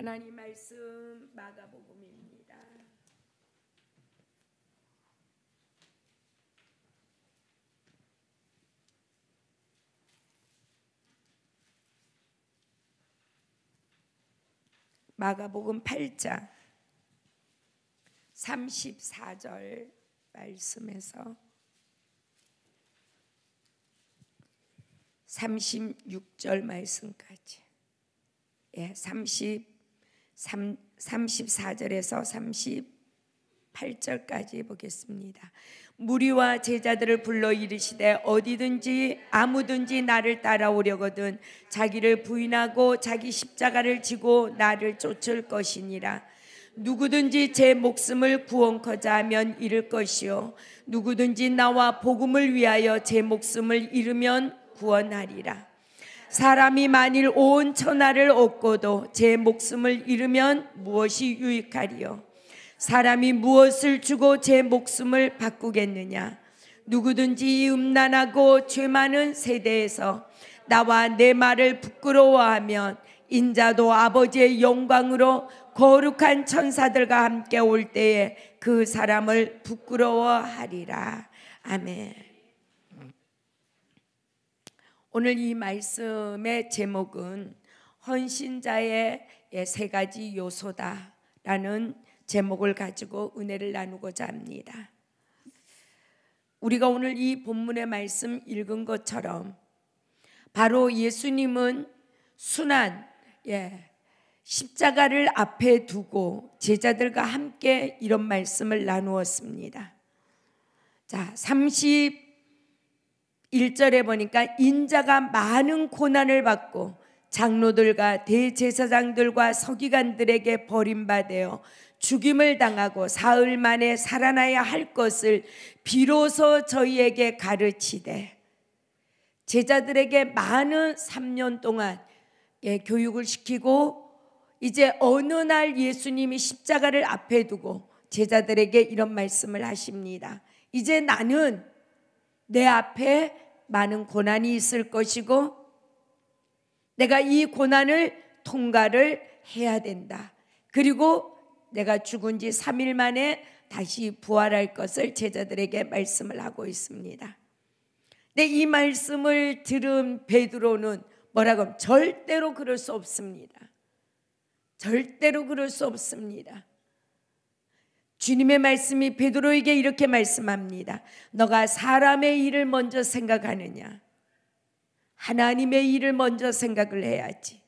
하나님 말씀 마가복음입니다. 마가복음 8장 34절 말씀에서 36절 말씀까지 예, 30 3, 4절에서 38절까지 보겠습니다. 무리와 제자들을 불러 이르시되 어디든지 아무든지 나를 따라오려거든 자기를 부인하고 자기 십자가를 지고 나를 쫓을 것이니라. 누구든지 제 목숨을 구원커자 하면 잃을 것이요 누구든지 나와 복음을 위하여 제 목숨을 잃으면 구원하리라. 사람이 만일 온 천하를 얻고도 제 목숨을 잃으면 무엇이 유익하리요? 사람이 무엇을 주고 제 목숨을 바꾸겠느냐? 누구든지 음란하고 죄 많은 세대에서 나와 내 말을 부끄러워하면 인자도 아버지의 영광으로 거룩한 천사들과 함께 올 때에 그 사람을 부끄러워하리라. 아멘. 오늘 이 말씀의 제목은 헌신자의 예, 세 가지 요소다라는 제목을 가지고 은혜를 나누고자 합니다. 우리가 오늘 이 본문의 말씀 읽은 것처럼 바로 예수님은 순한 예, 십자가를 앞에 두고 제자들과 함께 이런 말씀을 나누었습니다. 자, 1절에 보니까 인자가 많은 고난을 받고 장로들과 대제사장들과 서기관들에게 버림받아 죽임을 당하고 사흘 만에 살아나야 할 것을 비로소 저희에게 가르치되 제자들에게 많은 3년 동안 예, 교육을 시키고 이제 어느 날 예수님이 십자가를 앞에 두고 제자들에게 이런 말씀을 하십니다. 이제 나는 내 앞에 많은 고난이 있을 것이고 내가 이 고난을 통과를 해야 된다. 그리고 내가 죽은 지 3일 만에 다시 부활할 것을 제자들에게 말씀을 하고 있습니다. 근데 네, 이 말씀을 들은 베드로는 뭐라고 절대로 그럴 수 없습니다. 절대로 그럴 수 없습니다. 주님의 말씀이 베드로에게 이렇게 말씀합니다. 너가 사람의 일을 먼저 생각하느냐? 하나님의 일을 먼저 생각을 해야지.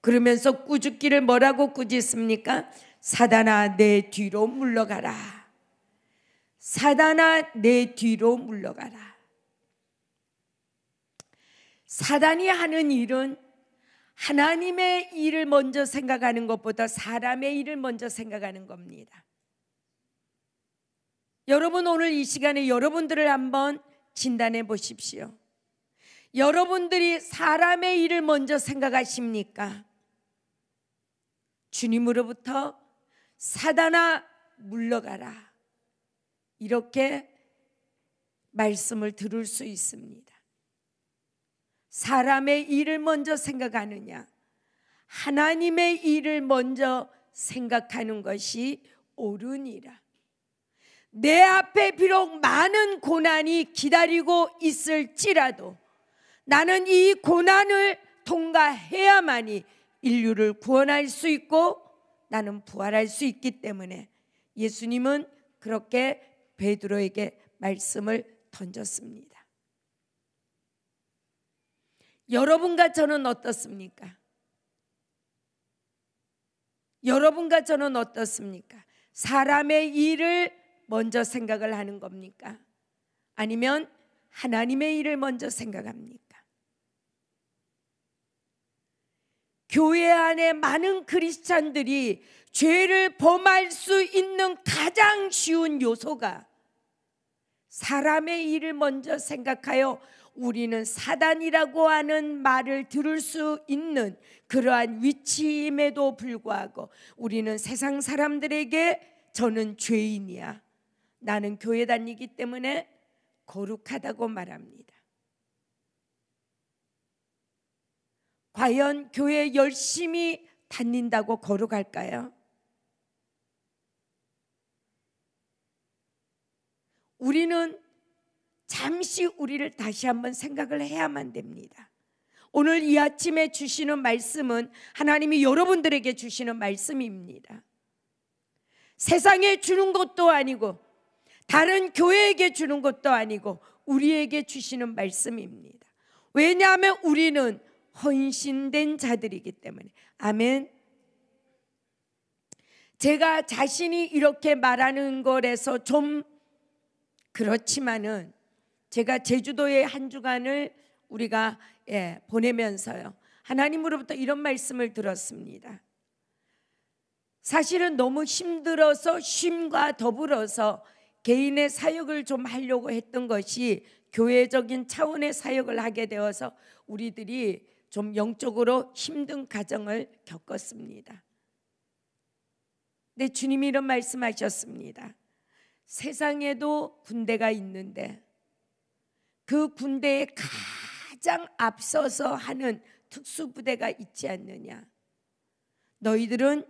그러면서 꾸짖기를 뭐라고 꾸짖습니까? 사단아 내 뒤로 물러가라. 사단아 내 뒤로 물러가라. 사단이 하는 일은 하나님의 일을 먼저 생각하는 것보다 사람의 일을 먼저 생각하는 겁니다. 여러분 오늘 이 시간에 여러분들을 한번 진단해 보십시오. 여러분들이 사람의 일을 먼저 생각하십니까? 주님으로부터 사단아 물러가라. 이렇게 말씀을 들을 수 있습니다. 사람의 일을 먼저 생각하느냐, 하나님의 일을 먼저 생각하는 것이 옳으니라. 내 앞에 비록 많은 고난이 기다리고 있을지라도 나는 이 고난을 통과해야만이 인류를 구원할 수 있고 나는 부활할 수 있기 때문에 예수님은 그렇게 베드로에게 말씀을 던졌습니다. 여러분과 저는 어떻습니까? 여러분과 저는 어떻습니까? 사람의 일을 먼저 생각을 하는 겁니까? 아니면 하나님의 일을 먼저 생각합니까? 교회 안에 많은 크리스찬들이 죄를 범할 수 있는 가장 쉬운 요소가 사람의 일을 먼저 생각하여 우리는 사단이라고 하는 말을 들을 수 있는 그러한 위치임에도 불구하고 우리는 세상 사람들에게 저는 죄인이야. 나는 교회 다니기 때문에 거룩하다고 말합니다. 과연 교회 열심히 다닌다고 거룩할까요? 우리는 잠시 우리를 다시 한번 생각을 해야만 됩니다. 오늘 이 아침에 주시는 말씀은 하나님이 여러분들에게 주시는 말씀입니다. 세상에 주는 것도 아니고 다른 교회에게 주는 것도 아니고 우리에게 주시는 말씀입니다. 왜냐하면 우리는 헌신된 자들이기 때문에. 아멘. 제가 자신이 이렇게 말하는 거라서 좀 그렇지만은 제가 제주도의 한 주간을 우리가 예, 보내면서요. 하나님으로부터 이런 말씀을 들었습니다. 사실은 너무 힘들어서 쉼과 더불어서 개인의 사역을 좀 하려고 했던 것이 교회적인 차원의 사역을 하게 되어서 우리들이 좀 영적으로 힘든 가정을 겪었습니다. 근 주님이 이런 말씀하셨습니다. 세상에도 군대가 있는데 그 군대에 가장 앞서서 하는 특수부대가 있지 않느냐. 너희들은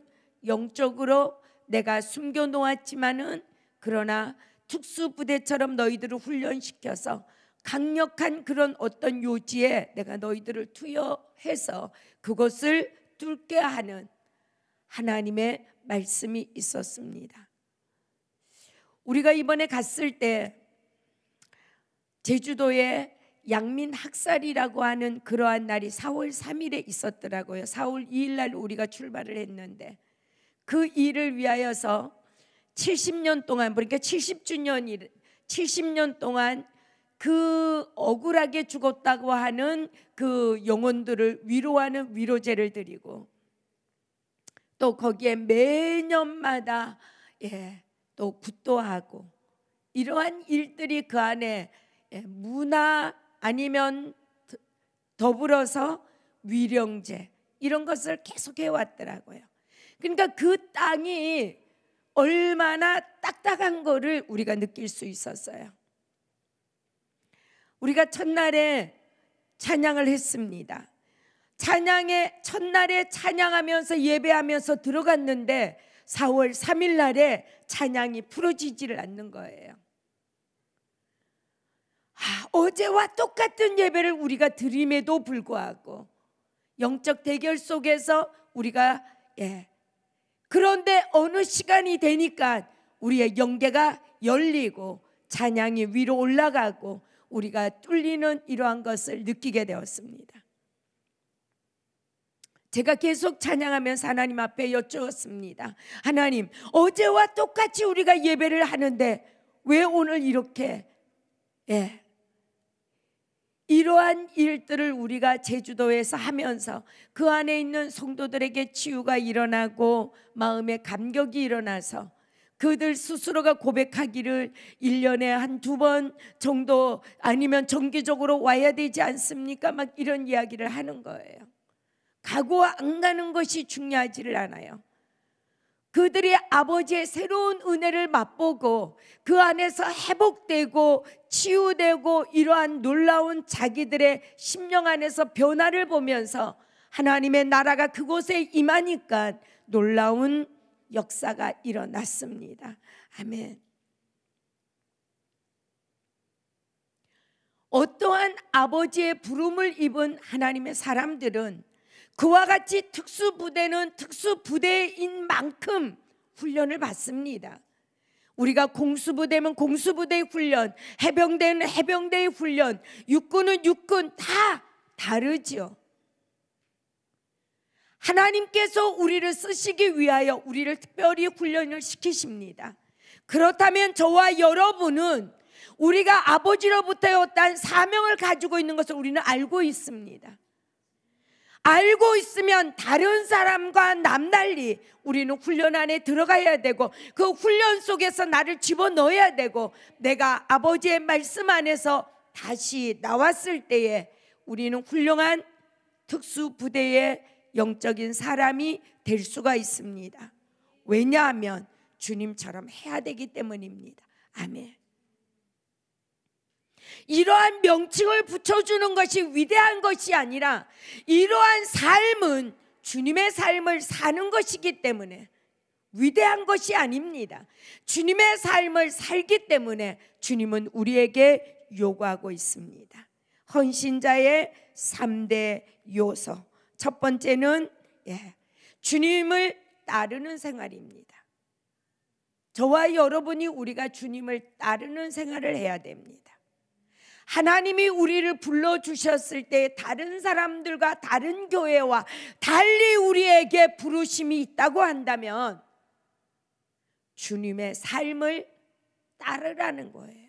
영적으로 내가 숨겨놓았지만은 그러나 특수부대처럼 너희들을 훈련시켜서 강력한 그런 어떤 요지에 내가 너희들을 투여해서 그것을 뚫게 하는 하나님의 말씀이 있었습니다. 우리가 이번에 갔을 때 제주도에 양민 학살이라고 하는 그러한 날이 4월 3일에 있었더라고요. 4월 2일 날 우리가 출발을 했는데 그 일을 위하여서 70년 동안 그러니까 70주년 70년 동안 그 억울하게 죽었다고 하는 그 영혼들을 위로하는 위로제를 드리고 또 거기에 매년마다 예, 또 굿도하고 이러한 일들이 그 안에 예, 문화 아니면 더불어서 위령제 이런 것을 계속해 왔더라고요. 그러니까 그 땅이 얼마나 딱딱한 거를 우리가 느낄 수 있었어요. 우리가 첫날에 찬양을 했습니다. 찬양에 첫날에 찬양하면서 예배하면서 들어갔는데 4월 3일 날에 찬양이 풀어지지를 않는 거예요. 아, 어제와 똑같은 예배를 우리가 드림에도 불구하고 영적 대결 속에서 우리가 예, 그런데 어느 시간이 되니까 우리의 영계가 열리고 찬양이 위로 올라가고 우리가 뚫리는 이러한 것을 느끼게 되었습니다. 제가 계속 찬양하면서 하나님 앞에 여쭈었습니다. 하나님, 어제와 똑같이 우리가 예배를 하는데 왜 오늘 이렇게 예, 이러한 일들을 우리가 제주도에서 하면서 그 안에 있는 성도들에게 치유가 일어나고 마음의 감격이 일어나서 그들 스스로가 고백하기를 1년에 한 두 번 정도 아니면 정기적으로 와야 되지 않습니까? 막 이런 이야기를 하는 거예요. 가고 안 가는 것이 중요하지를 않아요. 그들이 아버지의 새로운 은혜를 맛보고 그 안에서 회복되고 치유되고 이러한 놀라운 자기들의 심령 안에서 변화를 보면서 하나님의 나라가 그곳에 임하니까 놀라운 역사가 일어났습니다. 아멘. 어떠한 아버지의 부름을 입은 하나님의 사람들은 그와 같이 특수부대는 특수부대인 만큼 훈련을 받습니다. 우리가 공수부대면 공수부대의 훈련, 해병대는 해병대의 훈련, 육군은 육군 다다르지 하나님께서 우리를 쓰시기 위하여 우리를 특별히 훈련을 시키십니다. 그렇다면 저와 여러분은 우리가 아버지로부터 얻은 사명을 가지고 있는 것을 우리는 알고 있습니다. 알고 있으면 다른 사람과 남달리 우리는 훈련 안에 들어가야 되고 그 훈련 속에서 나를 집어넣어야 되고 내가 아버지의 말씀 안에서 다시 나왔을 때에 우리는 훌륭한 특수부대의 영적인 사람이 될 수가 있습니다. 왜냐하면 주님처럼 해야 되기 때문입니다. 아멘. 이러한 명칭을 붙여주는 것이 위대한 것이 아니라 이러한 삶은 주님의 삶을 사는 것이기 때문에 위대한 것이 아닙니다. 주님의 삶을 살기 때문에 주님은 우리에게 요구하고 있습니다. 헌신자의 3대 요소. 첫 번째는 예, 주님을 따르는 생활입니다. 저와 여러분이 우리가 주님을 따르는 생활을 해야 됩니다. 하나님이 우리를 불러주셨을 때 다른 사람들과 다른 교회와 달리 우리에게 부르심이 있다고 한다면 주님의 삶을 따르라는 거예요.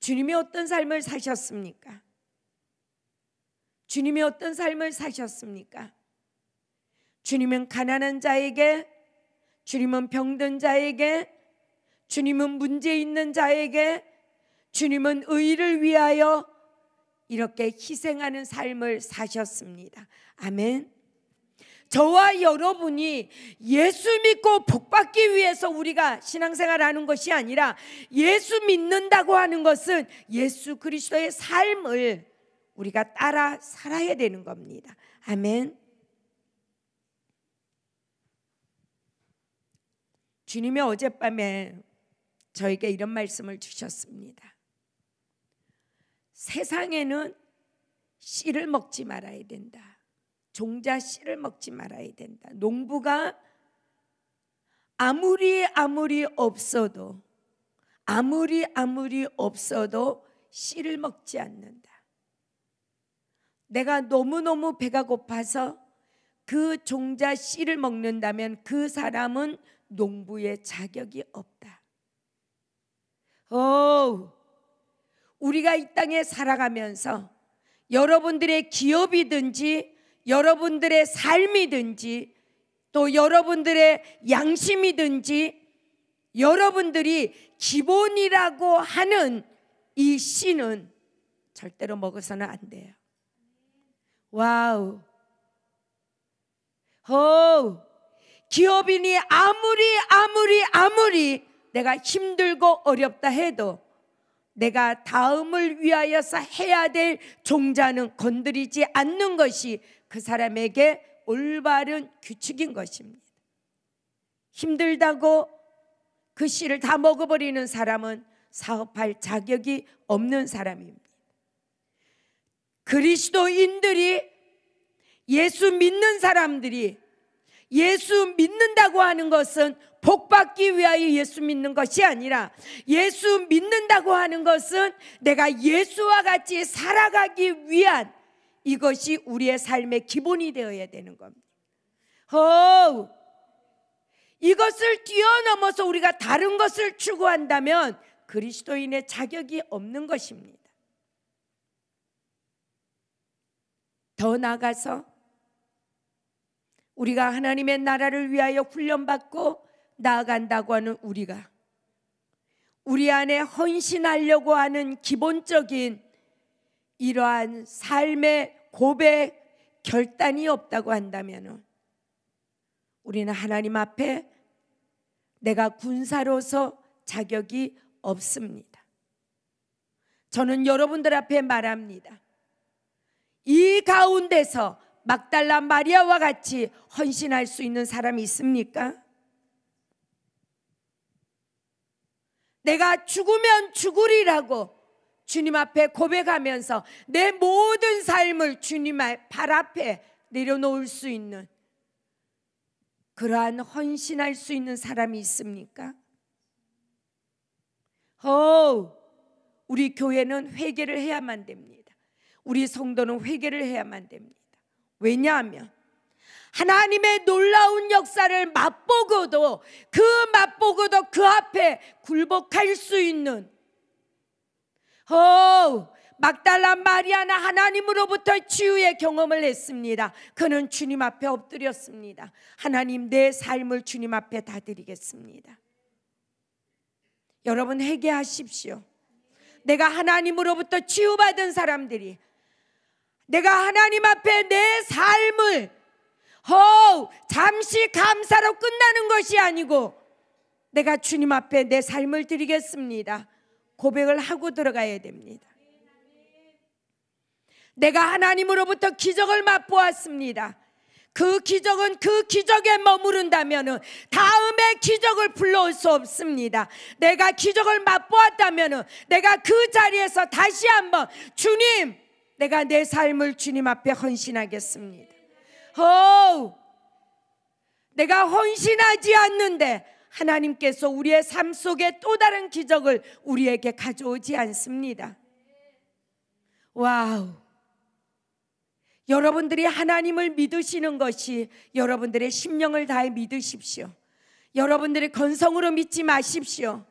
주님이 어떤 삶을 사셨습니까? 주님이 어떤 삶을 사셨습니까? 주님은 가난한 자에게, 주님은 병든 자에게, 주님은 문제 있는 자에게, 주님은 의를 위하여 이렇게 희생하는 삶을 사셨습니다. 아멘. 저와 여러분이 예수 믿고 복받기 위해서 우리가 신앙생활 하는 것이 아니라 예수 믿는다고 하는 것은 예수 그리스도의 삶을 우리가 따라 살아야 되는 겁니다. 아멘. 주님의 어젯밤에 저에게 이런 말씀을 주셨습니다. 세상에는 씨를 먹지 말아야 된다. 종자 씨를 먹지 말아야 된다. 농부가 아무리 아무리 없어도 아무리 아무리 없어도 씨를 먹지 않는다. 내가 너무너무 배가 고파서 그 종자 씨를 먹는다면 그 사람은 농부의 자격이 없다. 오, 우리가 이 땅에 살아가면서 여러분들의 기업이든지 여러분들의 삶이든지 또 여러분들의 양심이든지 여러분들이 기본이라고 하는 이 씨는 절대로 먹어서는 안 돼요. 와우. 호 기업인이 아무리 아무리 아무리 내가 힘들고 어렵다 해도 내가 다음을 위하여서 해야 될 종자는 건드리지 않는 것이 그 사람에게 올바른 규칙인 것입니다. 힘들다고 그 씨를 다 먹어버리는 사람은 사업할 자격이 없는 사람입니다. 그리스도인들이 예수 믿는 사람들이 예수 믿는다고 하는 것은 복 받기 위하여 예수 믿는 것이 아니라 예수 믿는다고 하는 것은 내가 예수와 같이 살아가기 위한 이것이 우리의 삶의 기본이 되어야 되는 겁니다. 허 이것을 뛰어넘어서 우리가 다른 것을 추구한다면 그리스도인의 자격이 없는 것입니다. 더 나아가서 우리가 하나님의 나라를 위하여 훈련받고 나아간다고 하는 우리가 우리 안에 헌신하려고 하는 기본적인 이러한 삶의 고백, 결단이 없다고 한다면 우리는 하나님 앞에 내가 군사로서 자격이 없습니다. 저는 여러분들 앞에 말합니다. 이 가운데서 막달라 마리아와 같이 헌신할 수 있는 사람이 있습니까? 내가 죽으면 죽으리라고 주님 앞에 고백하면서 내 모든 삶을 주님 발 앞에 내려놓을 수 있는 그러한 헌신할 수 있는 사람이 있습니까? 어 우리 교회는 회개를 해야만 됩니다. 우리 성도는 회개를 해야만 됩니다. 왜냐하면 하나님의 놀라운 역사를 맛보고도 그 맛보고도 그 앞에 굴복할 수 있는 어 막달라 마리아나 하나님으로부터 치유의 경험을 했습니다. 그는 주님 앞에 엎드렸습니다. 하나님 내 삶을 주님 앞에 다 드리겠습니다. 여러분 회개하십시오. 내가 하나님으로부터 치유받은 사람들이 내가 하나님 앞에 내 삶을 허우 잠시 감사로 끝나는 것이 아니고 내가 주님 앞에 내 삶을 드리겠습니다. 고백을 하고 들어가야 됩니다. 내가 하나님으로부터 기적을 맛보았습니다. 그 기적은 그 기적에 머무른다면 다음에 기적을 불러올 수 없습니다. 내가 기적을 맛보았다면 내가 그 자리에서 다시 한번 주님, 내가 내 삶을 주님 앞에 헌신하겠습니다. 허 내가 헌신하지 않는데 하나님께서 우리의 삶 속에 또 다른 기적을 우리에게 가져오지 않습니다. 와우! 여러분들이 하나님을 믿으시는 것이 여러분들의 심령을 다해 믿으십시오. 여러분들이 건성으로 믿지 마십시오.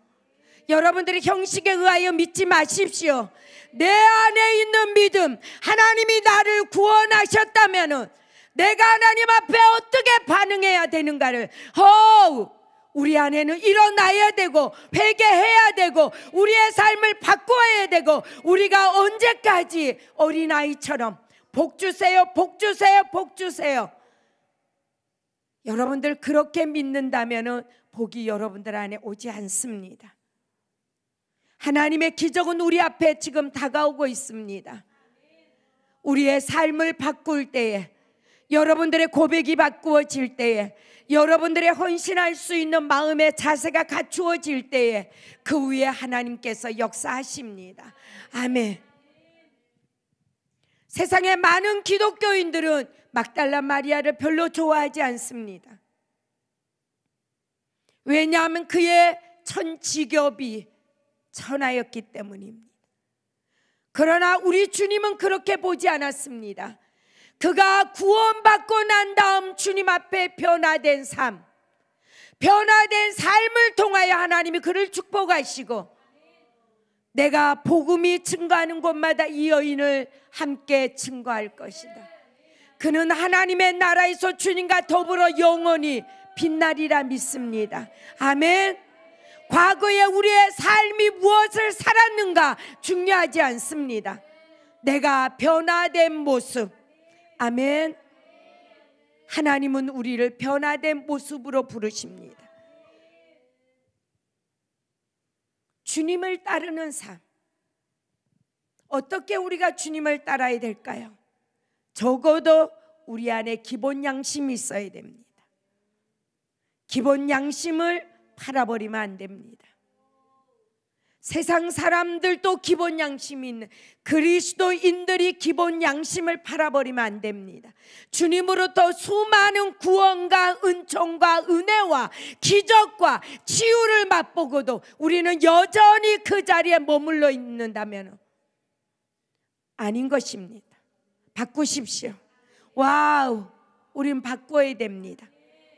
여러분들이 형식에 의하여 믿지 마십시오. 내 안에 있는 믿음, 하나님이 나를 구원하셨다면은 내가 하나님 앞에 어떻게 반응해야 되는가를 허우 우리 안에는 일어나야 되고 회개해야 되고 우리의 삶을 바꿔야 되고 우리가 언제까지 어린아이처럼 복 주세요 복 주세요 복 주세요 여러분들 그렇게 믿는다면 복이 여러분들 안에 오지 않습니다 하나님의 기적은 우리 앞에 지금 다가오고 있습니다 우리의 삶을 바꿀 때에 여러분들의 고백이 바꾸어질 때에 여러분들의 헌신할 수 있는 마음의 자세가 갖추어질 때에 그 위에 하나님께서 역사하십니다. 아멘. 세상의 많은 기독교인들은 막달라 마리아를 별로 좋아하지 않습니다. 왜냐하면 그의 천 직업이 천하였기 때문입니다. 그러나 우리 주님은 그렇게 보지 않았습니다. 그가 구원받고 난 다음 주님 앞에 변화된 삶, 변화된 삶을 통하여 하나님이 그를 축복하시고 내가 복음이 증거하는 곳마다 이 여인을 함께 증거할 것이다. 그는 하나님의 나라에서 주님과 더불어 영원히 빛날이라 믿습니다. 아멘. 과거에 우리의 삶이 무엇을 살았는가 중요하지 않습니다. 내가 변화된 모습, 아멘. 하나님은 우리를 변화된 모습으로 부르십니다. 주님을 따르는 삶. 어떻게 우리가 주님을 따라야 될까요? 적어도 우리 안에 기본 양심이 있어야 됩니다. 기본 양심을 팔아버리면 안 됩니다. 세상 사람들도 기본 양심이 있는 그리스도인들이 기본 양심을 팔아버리면 안 됩니다. 주님으로부터 수많은 구원과 은총과 은혜와 기적과 치유를 맛보고도 우리는 여전히 그 자리에 머물러 있는다면 아닌 것입니다. 바꾸십시오. 와우, 우린 바꿔야 됩니다.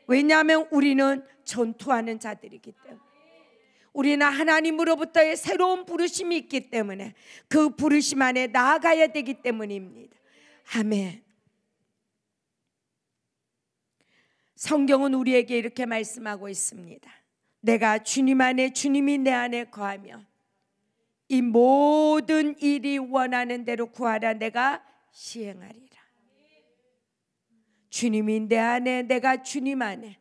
왜냐하면 우리는 전투하는 자들이기 때문에. 우리는 하나님으로부터의 새로운 부르심이 있기 때문에 그 부르심 안에 나아가야 되기 때문입니다. 아멘. 성경은 우리에게 이렇게 말씀하고 있습니다. 내가 주님 안에 주님이 내 안에 거하며 이 모든 일이 원하는 대로 구하라 내가 시행하리라. 주님이 내 안에 내가 주님 안에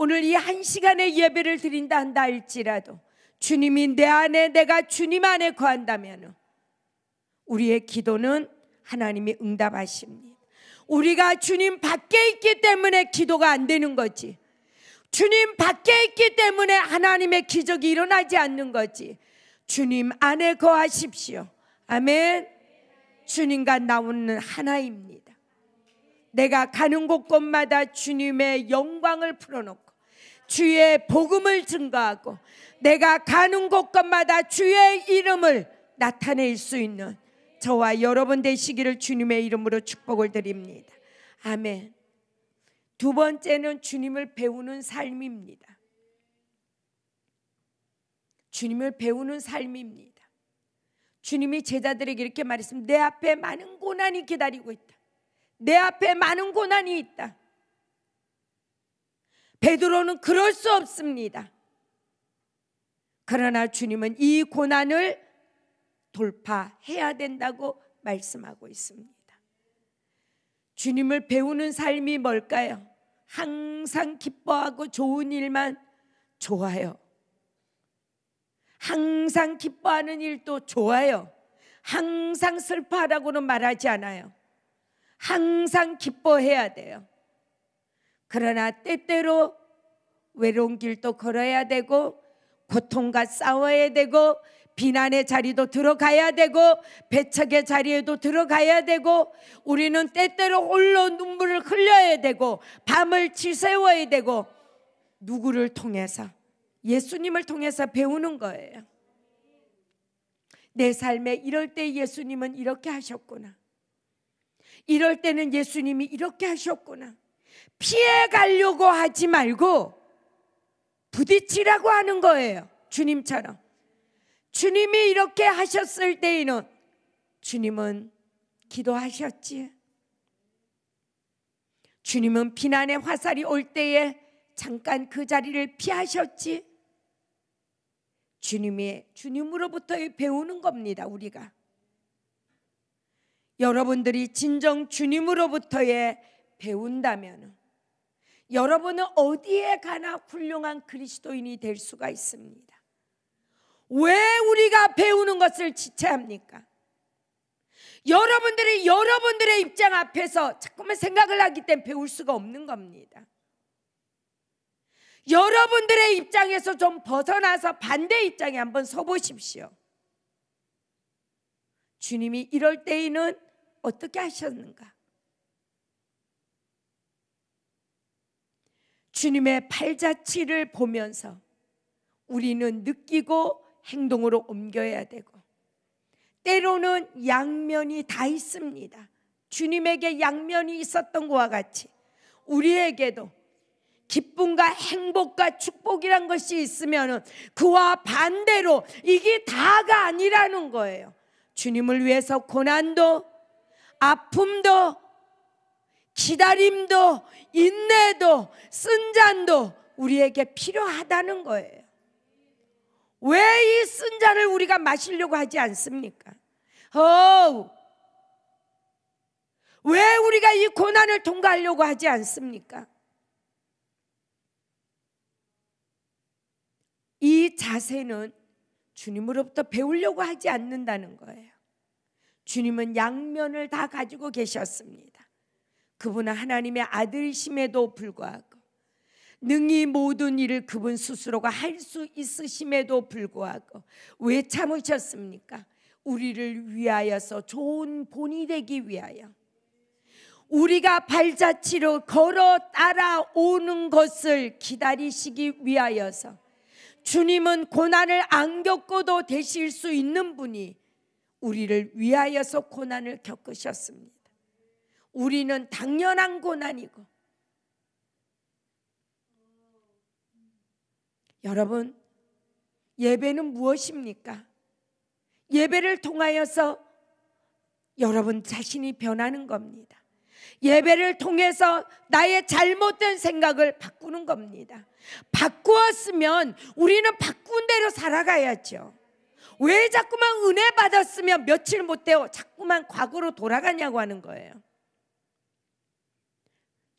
오늘 이 한 시간의 예배를 드린다 한다 할지라도 주님이 내 안에 내가 주님 안에 거한다면 우리의 기도는 하나님이 응답하십니다. 우리가 주님 밖에 있기 때문에 기도가 안 되는 거지. 주님 밖에 있기 때문에 하나님의 기적이 일어나지 않는 거지. 주님 안에 거하십시오. 아멘. 주님과 나오는 하나입니다. 내가 가는 곳곳마다 주님의 영광을 풀어놓고 주의 복음을 증거하고 내가 가는 곳곳마다 주의 이름을 나타낼 수 있는 저와 여러분 되시기를 주님의 이름으로 축복을 드립니다. 아멘. 두 번째는 주님을 배우는 삶입니다. 주님을 배우는 삶입니다. 주님이 제자들에게 이렇게 말했습니다. 내 앞에 많은 고난이 기다리고 있다. 내 앞에 많은 고난이 있다. 베드로는 그럴 수 없습니다. 그러나 주님은 이 고난을 돌파해야 된다고 말씀하고 있습니다. 주님을 배우는 삶이 뭘까요? 항상 기뻐하고 좋은 일만 좋아요. 항상 기뻐하는 일도 좋아요. 항상 슬퍼하라고는 말하지 않아요. 항상 기뻐해야 돼요. 그러나 때때로 외로운 길도 걸어야 되고 고통과 싸워야 되고 비난의 자리도 들어가야 되고 배척의 자리에도 들어가야 되고 우리는 때때로 홀로 눈물을 흘려야 되고 밤을 지새워야 되고 누구를 통해서 예수님을 통해서 배우는 거예요. 내 삶에 이럴 때 예수님은 이렇게 하셨구나. 이럴 때는 예수님이 이렇게 하셨구나. 피해 가려고 하지 말고 부딪히라고 하는 거예요. 주님처럼. 주님이 이렇게 하셨을 때에는 주님은 기도하셨지. 주님은 비난의 화살이 올 때에 잠깐 그 자리를 피하셨지. 주님의 주님으로부터 배우는 겁니다. 우리가 여러분들이 진정 주님으로부터의 배운다면 여러분은 어디에 가나 훌륭한 그리스도인이 될 수가 있습니다. 왜 우리가 배우는 것을 지체합니까? 여러분들이 여러분들의 입장 앞에서 자꾸만 생각을 하기 때문에 배울 수가 없는 겁니다. 여러분들의 입장에서 좀 벗어나서 반대 입장에 한번 서보십시오. 주님이 이럴 때에는 어떻게 하셨는가? 주님의 발자취를 보면서 우리는 느끼고 행동으로 옮겨야 되고 때로는 양면이 다 있습니다. 주님에게 양면이 있었던 것과 같이 우리에게도 기쁨과 행복과 축복이란 것이 있으면 그와 반대로 이게 다가 아니라는 거예요. 주님을 위해서 고난도 아픔도 기다림도 인내도 쓴잔도 우리에게 필요하다는 거예요. 왜 이 쓴잔을 우리가 마시려고 하지 않습니까? 어우, 왜 우리가 이 고난을 통과하려고 하지 않습니까? 이 자세는 주님으로부터 배우려고 하지 않는다는 거예요. 주님은 양면을 다 가지고 계셨습니다. 그분은 하나님의 아들심에도 불구하고 능히 모든 일을 그분 스스로가 할 수 있으심에도 불구하고 왜 참으셨습니까? 우리를 위하여서 좋은 본이 되기 위하여 우리가 발자취로 걸어 따라오는 것을 기다리시기 위하여서 주님은 고난을 안 겪어도 되실 수 있는 분이 우리를 위하여서 고난을 겪으셨습니다. 우리는 당연한 고난이고 여러분 예배는 무엇입니까? 예배를 통하여서 여러분 자신이 변하는 겁니다. 예배를 통해서 나의 잘못된 생각을 바꾸는 겁니다. 바꾸었으면 우리는 바꾼 대로 살아가야죠. 왜 자꾸만 은혜 받았으면 며칠 못 되어 자꾸만 과거로 돌아가냐고 하는 거예요.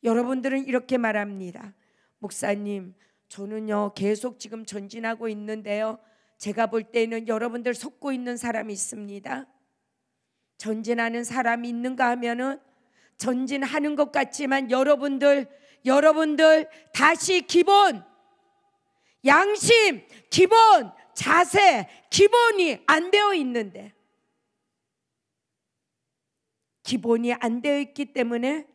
여러분들은 이렇게 말합니다. 목사님, 저는요, 계속 지금 전진하고 있는데요. 제가 볼 때는 여러분들 속고 있는 사람이 있습니다. 전진하는 사람이 있는가 하면은 전진하는 것 같지만 여러분들, 여러분들 다시 기본, 양심, 기본, 자세, 기본이 안 되어 있는데. 기본이 안 되어 있기 때문에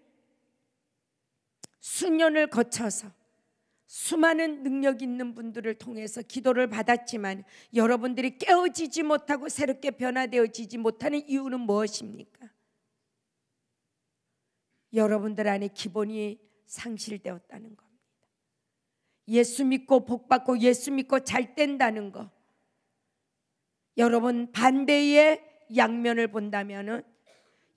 수년을 거쳐서 수많은 능력 있는 분들을 통해서 기도를 받았지만 여러분들이 깨어지지 못하고 새롭게 변화되어지지 못하는 이유는 무엇입니까? 여러분들 안에 기본이 상실되었다는 겁니다. 예수 믿고 복 받고 예수 믿고 잘 된다는 거. 여러분 반대의 양면을 본다면은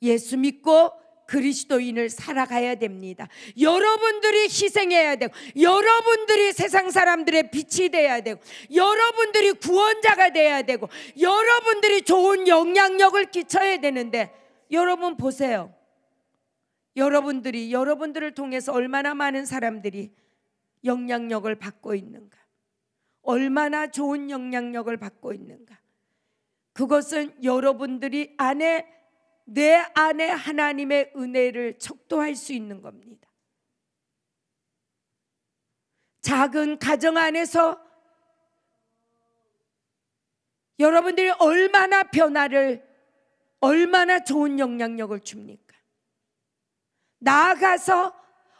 예수 믿고 그리스도인을 살아가야 됩니다. 여러분들이 희생해야 되고, 여러분들이 세상 사람들의 빛이 돼야 되고, 여러분들이 구원자가 돼야 되고, 여러분들이 좋은 영향력을 끼쳐야 되는데, 여러분 보세요. 여러분들이, 여러분들을 통해서 얼마나 많은 사람들이 영향력을 받고 있는가. 얼마나 좋은 영향력을 받고 있는가. 그것은 여러분들이 안에 내 안에 하나님의 은혜를 척도할 수 있는 겁니다. 작은 가정 안에서 여러분들이 얼마나 변화를 얼마나 좋은 영향력을 줍니까? 나아가서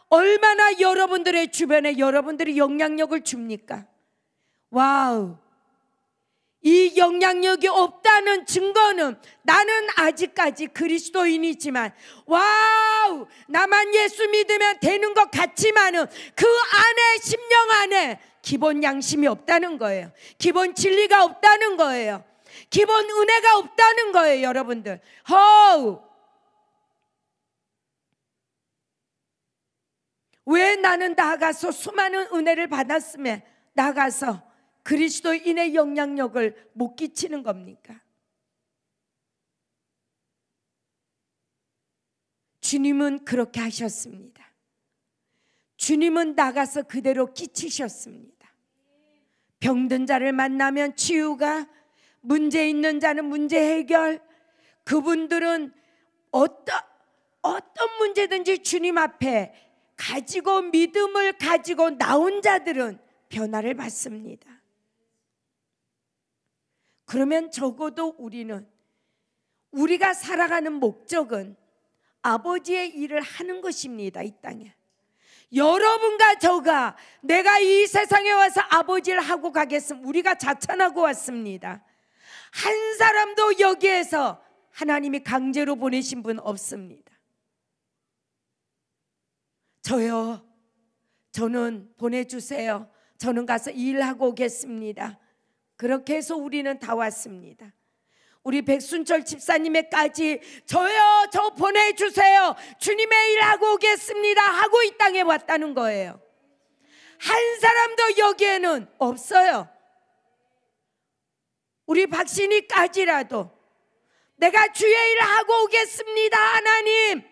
얼마나 여러분들의 주변에 여러분들이 영향력을 줍니까? 와우. 이 영향력이 없다는 증거는 나는 아직까지 그리스도인이지만 와우 나만 예수 믿으면 되는 것 같지만은 그 안에 심령 안에 기본 양심이 없다는 거예요. 기본 진리가 없다는 거예요. 기본 은혜가 없다는 거예요, 여러분들. 허우. 왜 나는 나가서 수많은 은혜를 받았음에 나가서 그리스도인의 영향력을 못 끼치는 겁니까? 주님은 그렇게 하셨습니다. 주님은 나가서 그대로 끼치셨습니다. 병든 자를 만나면 치유가, 문제 있는 자는 문제 해결, 그분들은 어떤, 어떤 문제든지 주님 앞에 가지고 믿음을 가지고 나온 자들은 변화를 받습니다. 그러면 적어도 우리는 우리가 살아가는 목적은 아버지의 일을 하는 것입니다. 이 땅에. 여러분과 저가 내가 이 세상에 와서 아버지를 하고 가겠음 우리가 자천하고 왔습니다. 한 사람도 여기에서 하나님이 강제로 보내신 분 없습니다. 저요. 저는 보내주세요. 저는 가서 일하고 오겠습니다. 그렇게 해서 우리는 다 왔습니다. 우리 백순철 집사님에까지 저요 저 보내주세요 주님의 일하고 오겠습니다 하고 이 땅에 왔다는 거예요 한 사람도 여기에는 없어요 우리 박신이까지라도 내가 주의 일 하고 오겠습니다 하나님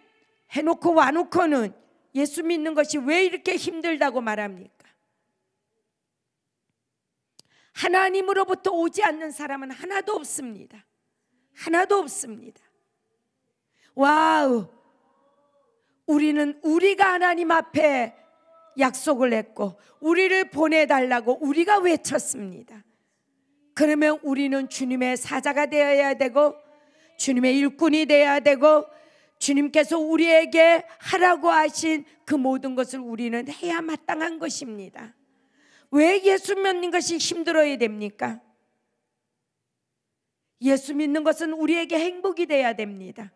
해놓고 와놓고는 예수 믿는 것이 왜 이렇게 힘들다고 말합니까 하나님으로부터 오지 않는 사람은 하나도 없습니다. 하나도 없습니다. 와우! 우리는 우리가 하나님 앞에 약속을 했고, 우리를 보내달라고 우리가 외쳤습니다. 그러면 우리는 주님의 사자가 되어야 되고, 주님의 일꾼이 되어야 되고, 주님께서 우리에게 하라고 하신 그 모든 것을 우리는 해야 마땅한 것입니다. 왜 예수 믿는 것이 힘들어야 됩니까? 예수 믿는 것은 우리에게 행복이 돼야 됩니다.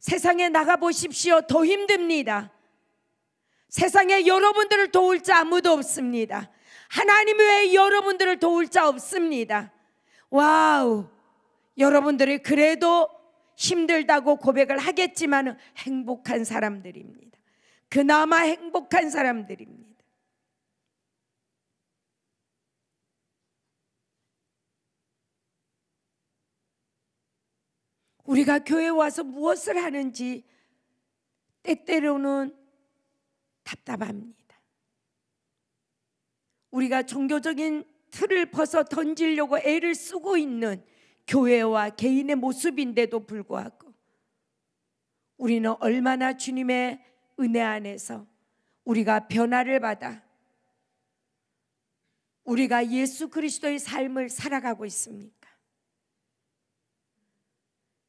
세상에 나가 보십시오. 더 힘듭니다. 세상에 여러분들을 도울 자 아무도 없습니다. 하나님 외에 여러분들을 도울 자 없습니다. 와우. 여러분들이 그래도 힘들다고 고백을 하겠지만 행복한 사람들입니다. 그나마 행복한 사람들입니다. 우리가 교회 와서 무엇을 하는지 때때로는 답답합니다. 우리가 종교적인 틀을 벗어 던지려고 애를 쓰고 있는 교회와 개인의 모습인데도 불구하고 우리는 얼마나 주님의 은혜 안에서 우리가 변화를 받아 우리가 예수 그리스도의 삶을 살아가고 있습니까?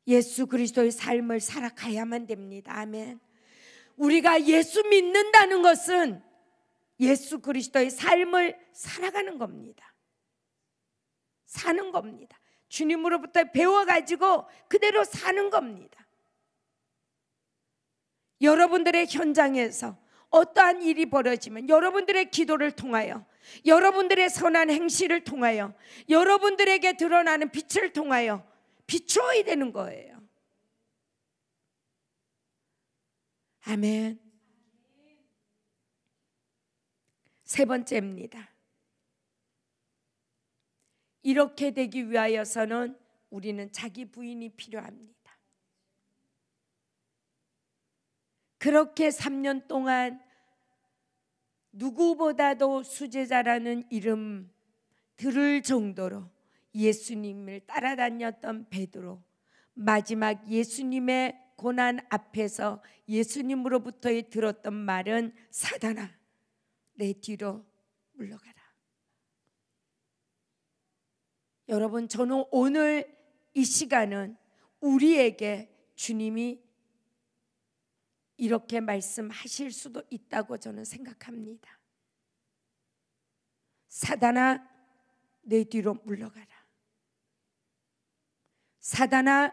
예수 그리스도의 삶을 살아가야만 됩니다. 아멘. 우리가 예수 믿는다는 것은 예수 그리스도의 삶을 살아가는 겁니다. 사는 겁니다. 주님으로부터 배워가지고 그대로 사는 겁니다. 여러분들의 현장에서 어떠한 일이 벌어지면 여러분들의 기도를 통하여 여러분들의 선한 행실을 통하여 여러분들에게 드러나는 빛을 통하여 비추어야 되는 거예요. 아멘. 세 번째입니다. 이렇게 되기 위하여서는 우리는 자기 부인이 필요합니다. 그렇게 3년 동안 누구보다도 수제자라는 이름 들을 정도로 예수님을 따라다녔던 베드로 마지막 예수님의 고난 앞에서 예수님으로부터의 들었던 말은 사단아 내 뒤로 물러가라. 여러분 저는 오늘 이 시간은 우리에게 주님이 이렇게 말씀하실 수도 있다고 저는 생각합니다. 사단아 내 뒤로 물러가라. 사단아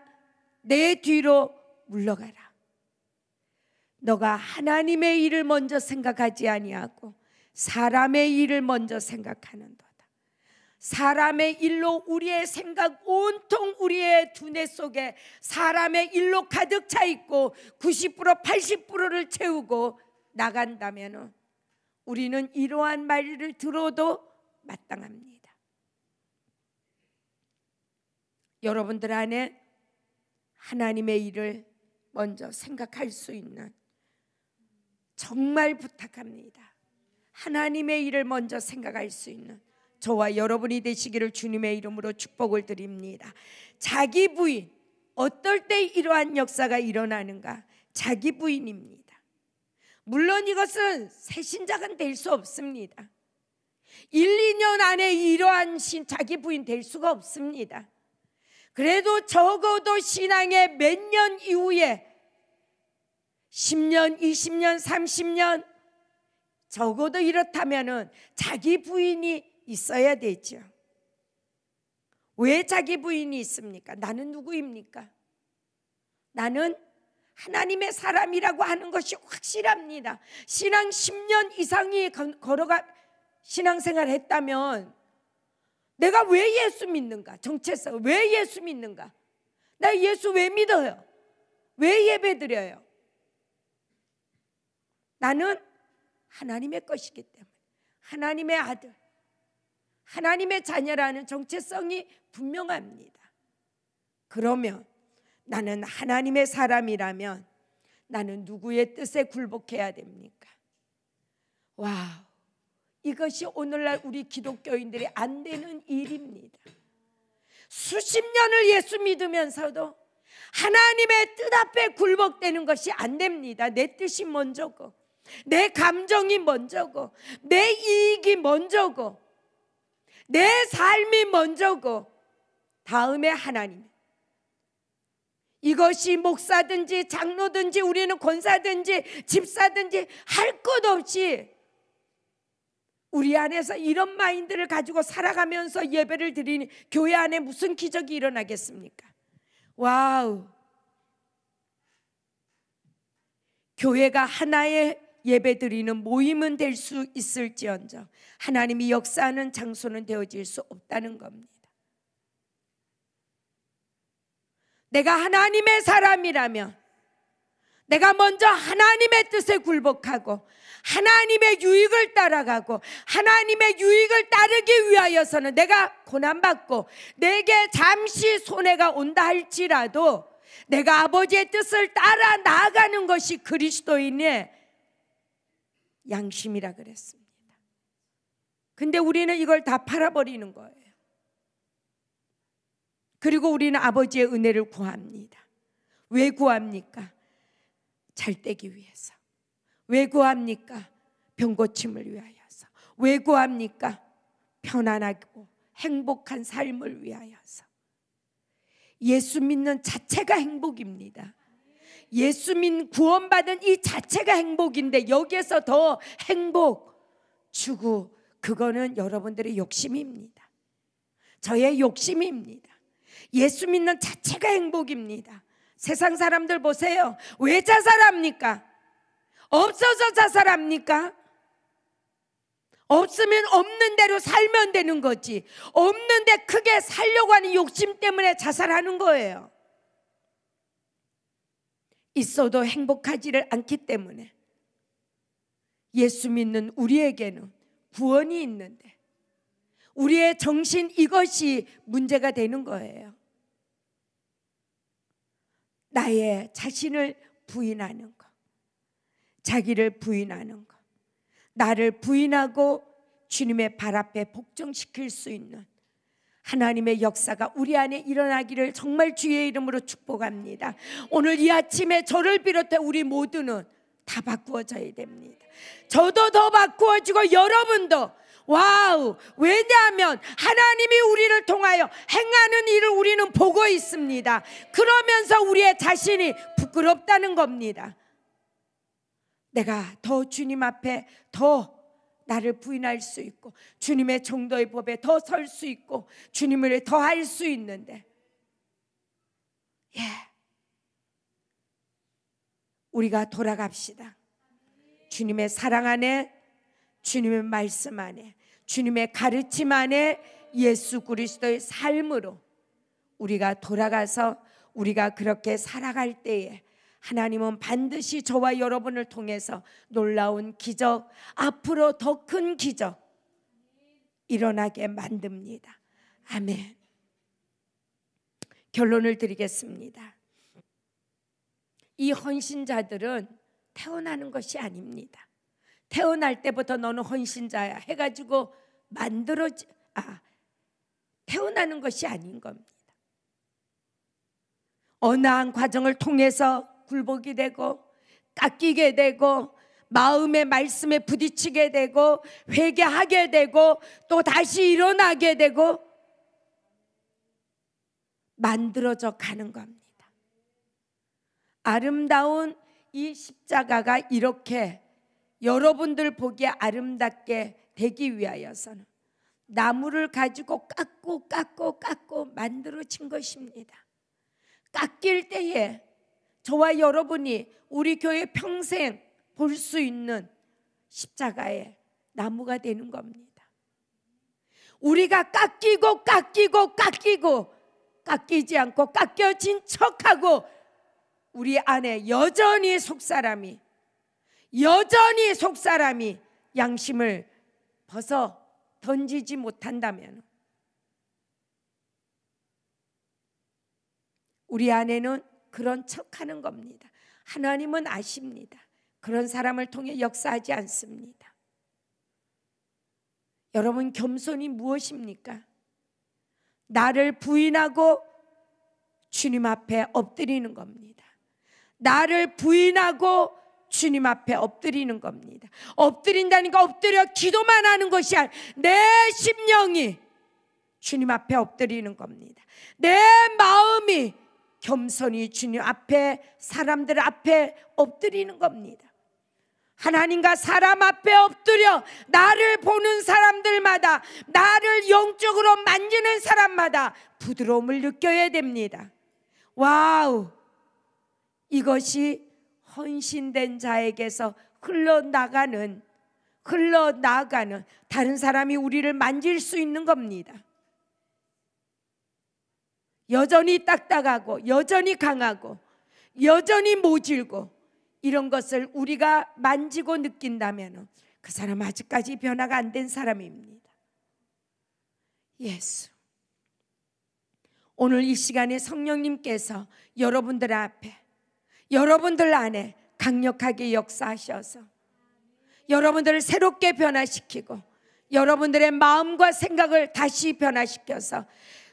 내 뒤로 물러가라. 너가 하나님의 일을 먼저 생각하지 아니하고 사람의 일을 먼저 생각하는도다. 사람의 일로 우리의 생각 온통 우리의 두뇌 속에 사람의 일로 가득 차 있고 90% 80%를 채우고 나간다면 우리는 이러한 말을 들어도 마땅합니다. 여러분들 안에 하나님의 일을 먼저 생각할 수 있는 정말 부탁합니다. 하나님의 일을 먼저 생각할 수 있는 저와 여러분이 되시기를 주님의 이름으로 축복을 드립니다. 자기 부인 어떨 때 이러한 역사가 일어나는가? 자기 부인입니다. 물론 이것은 새 신작은 될 수 없습니다. 1, 2년 안에 이러한 신, 자기 부인 될 수가 없습니다. 그래도 적어도 신앙의 몇 년 이후에 10년, 20년, 30년 적어도 이렇다면은 자기 부인이 있어야 되죠. 왜 자기 부인이 있습니까? 나는 누구입니까? 나는 하나님의 사람이라고 하는 것이 확실합니다. 신앙 10년 이상이 걸어가 신앙생활 했다면 내가 왜 예수 믿는가? 정체성. 왜 예수 믿는가? 나 예수 왜 믿어요? 왜 예배 드려요? 나는 하나님의 것이기 때문에 하나님의 아들, 하나님의 자녀라는 정체성이 분명합니다. 그러면 나는 하나님의 사람이라면 나는 누구의 뜻에 굴복해야 됩니까? 와우. 이것이 오늘날 우리 기독교인들이 안 되는 일입니다. 수십 년을 예수 믿으면서도 하나님의 뜻 앞에 굴복되는 것이 안 됩니다. 내 뜻이 먼저고, 내 감정이 먼저고, 내 이익이 먼저고, 내 삶이 먼저고, 다음에 하나님. 이것이 목사든지 장로든지 우리는 권사든지 집사든지 할 것 없이 우리 안에서 이런 마인드를 가지고 살아가면서 예배를 드리니 교회 안에 무슨 기적이 일어나겠습니까? 와우. 교회가 하나의 예배 드리는 모임은 될 수 있을지언정 하나님이 역사하는 장소는 되어질 수 없다는 겁니다. 내가 하나님의 사람이라면 내가 먼저 하나님의 뜻에 굴복하고 하나님의 유익을 따라가고 하나님의 유익을 따르기 위하여서는 내가 고난받고 내게 잠시 손해가 온다 할지라도 내가 아버지의 뜻을 따라 나아가는 것이 그리스도인의 양심이라 그랬습니다. 근데 우리는 이걸 다 팔아버리는 거예요. 그리고 우리는 아버지의 은혜를 구합니다. 왜 구합니까? 잘 되기 위해. 왜구합니까? 병고침을 위하여서. 왜구합니까? 편안하고 행복한 삶을 위하여서. 예수 믿는 자체가 행복입니다. 예수 민 구원받은 이 자체가 행복인데 여기에서 더 행복 주고 그거는 여러분들의 욕심입니다. 저의 욕심입니다. 예수 믿는 자체가 행복입니다. 세상 사람들 보세요. 왜 자살합니까? 없어서 자살합니까? 없으면 없는 대로 살면 되는 거지. 없는데 크게 살려고 하는 욕심 때문에 자살하는 거예요. 있어도 행복하지를 않기 때문에 예수 믿는 우리에게는 구원이 있는데 우리의 정신 이것이 문제가 되는 거예요. 나의 자신을 부인하는 것. 자기를 부인하는 것. 나를 부인하고 주님의 발 앞에 복종시킬 수 있는 하나님의 역사가 우리 안에 일어나기를 정말 주의 이름으로 축복합니다. 오늘 이 아침에 저를 비롯해 우리 모두는 다 바꾸어져야 됩니다. 저도 더 바꾸어지고 여러분도 와우! 왜냐하면 하나님이 우리를 통하여 행하는 일을 우리는 보고 있습니다. 그러면서 우리의 자신이 부끄럽다는 겁니다. 내가 더 주님 앞에 더 나를 부인할 수 있고 주님의 정도의 법에 더 설 수 있고 주님을 더 할 수 있는데 예 우리가 돌아갑시다 주님의 사랑 안에 주님의 말씀 안에 주님의 가르침 안에 예수 그리스도의 삶으로 우리가 돌아가서 우리가 그렇게 살아갈 때에 하나님은 반드시 저와 여러분을 통해서 놀라운 기적, 앞으로 더 큰 기적 일어나게 만듭니다. 아멘. 결론을 드리겠습니다. 이 헌신자들은 태어나는 것이 아닙니다. 태어날 때부터 너는 헌신자야 해가지고 만들어지 아 태어나는 것이 아닌 겁니다. 어나한 과정을 통해서 굴복이 되고 깎이게 되고 마음의 말씀에 부딪히게 되고 회개하게 되고 또 다시 일어나게 되고 만들어져 가는 겁니다. 아름다운 이 십자가가 이렇게 여러분들 보기에 아름답게 되기 위하여서는 나무를 가지고 깎고 깎고 깎고 만들어진 것입니다. 깎일 때에 저와 여러분이 우리 교회 평생 볼 수 있는 십자가의 나무가 되는 겁니다. 우리가 깎이고 깎이고 깎이고 깎이지 않고 깎여진 척하고 우리 안에 여전히 속사람이 여전히 속사람이 양심을 벗어 던지지 못한다면 우리 안에는 그런 척하는 겁니다. 하나님은 아십니다. 그런 사람을 통해 역사하지 않습니다. 여러분 겸손이 무엇입니까? 나를 부인하고 주님 앞에 엎드리는 겁니다. 나를 부인하고 주님 앞에 엎드리는 겁니다. 엎드린다니까 엎드려 기도만 하는 것이 아니라 내 심령이 주님 앞에 엎드리는 겁니다. 내 마음이 겸손히 주님 앞에 사람들 앞에 엎드리는 겁니다. 하나님과 사람 앞에 엎드려 나를 보는 사람들마다 나를 영적으로 만지는 사람마다 부드러움을 느껴야 됩니다. 와우. 이것이 헌신된 자에게서 흘러나가는 흘러나가는 다른 사람이 우리를 만질 수 있는 겁니다. 여전히 딱딱하고 여전히 강하고 여전히 모질고 이런 것을 우리가 만지고 느낀다면 그 사람 아직까지 변화가 안 된 사람입니다. 예수. 오늘 이 시간에 성령님께서 여러분들 앞에 여러분들 안에 강력하게 역사하셔서 여러분들을 새롭게 변화시키고 여러분들의 마음과 생각을 다시 변화시켜서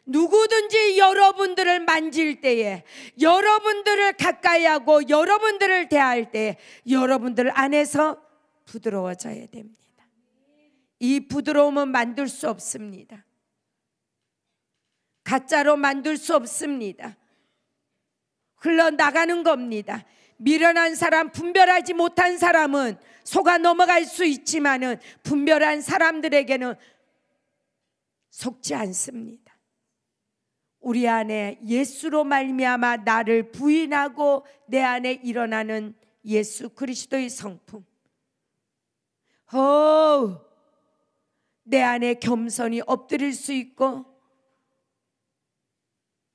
누구든지 여러분들을 만질 때에 여러분들을 가까이 하고 여러분들을 대할 때 여러분들 안에서 부드러워져야 됩니다. 이 부드러움은 만들 수 없습니다. 가짜로 만들 수 없습니다. 흘러나가는 겁니다. 미련한 사람, 분별하지 못한 사람은 속아 넘어갈 수 있지만은 분별한 사람들에게는 속지 않습니다. 우리 안에 예수로 말미암아 나를 부인하고 내 안에 일어나는 예수 그리스도의 성품. 어, 내 안에 겸손이 엎드릴 수 있고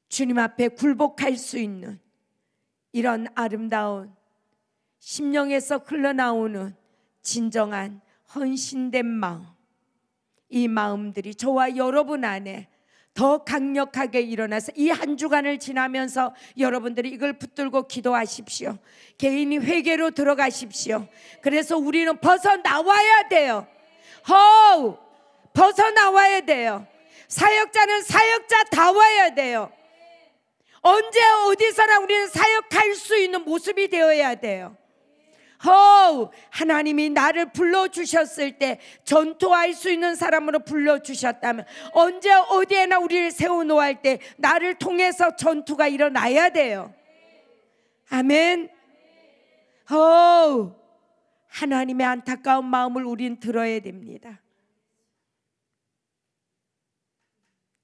주님 앞에 굴복할 수 있는 이런 아름다운 심령에서 흘러나오는 진정한 헌신된 마음 이 마음들이 저와 여러분 안에 더 강력하게 일어나서 이 한 주간을 지나면서 여러분들이 이걸 붙들고 기도하십시오. 개인이 회개로 들어가십시오. 그래서 우리는 벗어나와야 돼요. 허우! 벗어나와야 돼요. 사역자는 사역자 다와야 돼요. 언제 어디서나 우리는 사역할 수 있는 모습이 되어야 돼요. 허우 하나님이 나를 불러 주셨을 때 전투할 수 있는 사람으로 불러 주셨다면 언제 어디에나 우리를 세워 놓을 때 나를 통해서 전투가 일어나야 돼요. 아멘. 허우 하나님의 안타까운 마음을 우린 들어야 됩니다.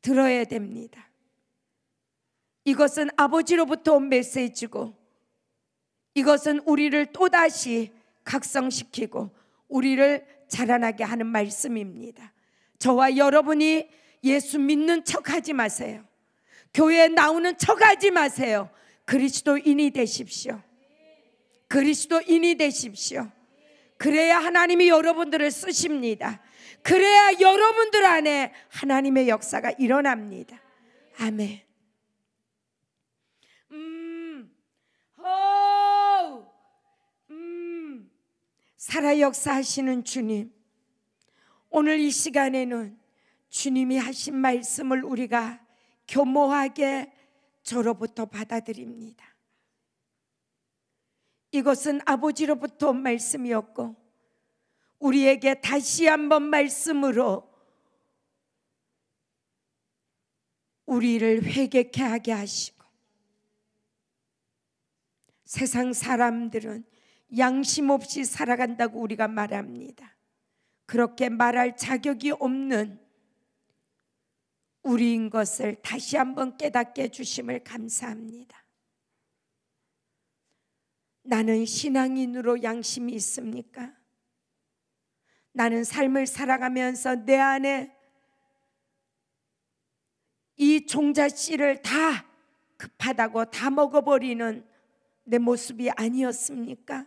들어야 됩니다. 이것은 아버지로부터 온 메시지고 이것은 우리를 또다시 각성시키고 우리를 자라나게 하는 말씀입니다. 저와 여러분이 예수 믿는 척 하지 마세요. 교회에 나오는 척 하지 마세요. 그리스도인이 되십시오. 그리스도인이 되십시오. 그래야 하나님이 여러분들을 쓰십니다. 그래야 여러분들 안에 하나님의 역사가 일어납니다. 아멘. 음, 어. 살아 역사하시는 주님, 오늘 이 시간에는 주님이 하신 말씀을 우리가 교모하게 저로부터 받아들입니다. 이것은 아버지로부터 말씀이었고, 우리에게 다시 한번 말씀으로 우리를 회개케 하게 하시고, 세상 사람들은 양심 없이 살아간다고 우리가 말합니다. 그렇게 말할 자격이 없는 우리인 것을 다시 한번 깨닫게 해주심을 감사합니다. 나는 신앙인으로 양심이 있습니까? 나는 삶을 살아가면서 내 안에 이 종자 씨를 다 급하다고 다 먹어버리는 내 모습이 아니었습니까?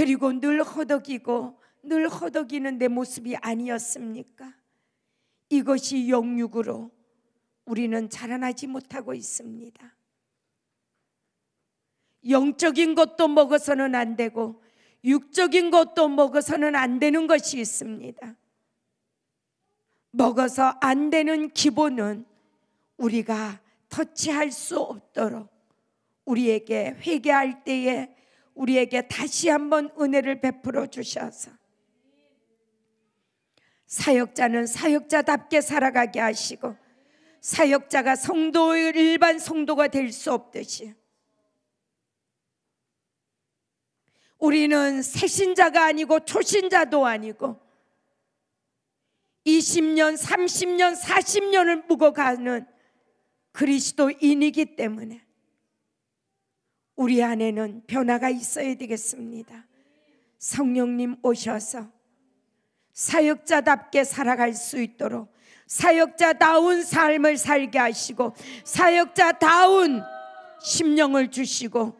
그리고 늘 허덕이고 늘 허덕이는 내 모습이 아니었습니까? 이것이 영육으로 우리는 자라나지 못하고 있습니다. 영적인 것도 먹어서는 안 되고 육적인 것도 먹어서는 안 되는 것이 있습니다. 먹어서 안 되는 기본은 우리가 터치할 수 없도록 우리에게 회개할 때에 우리에게 다시 한번 은혜를 베풀어 주셔서 사역자는 사역자답게 살아가게 하시고 사역자가 성도 의 일반 성도가 될 수 없듯이 우리는 새신자가 아니고 초신자도 아니고 20년, 30년, 40년을 묵어가는 그리스도인이기 때문에 우리 안에는 변화가 있어야 되겠습니다. 성령님 오셔서 사역자답게 살아갈 수 있도록 사역자다운 삶을 살게 하시고 사역자다운 심령을 주시고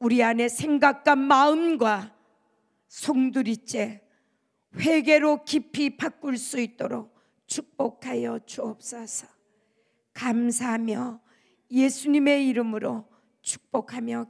우리 안에 생각과 마음과 송두리째 회개로 깊이 바꿀 수 있도록 축복하여 주옵소서. 감사하며 예수님의 이름으로 축복하며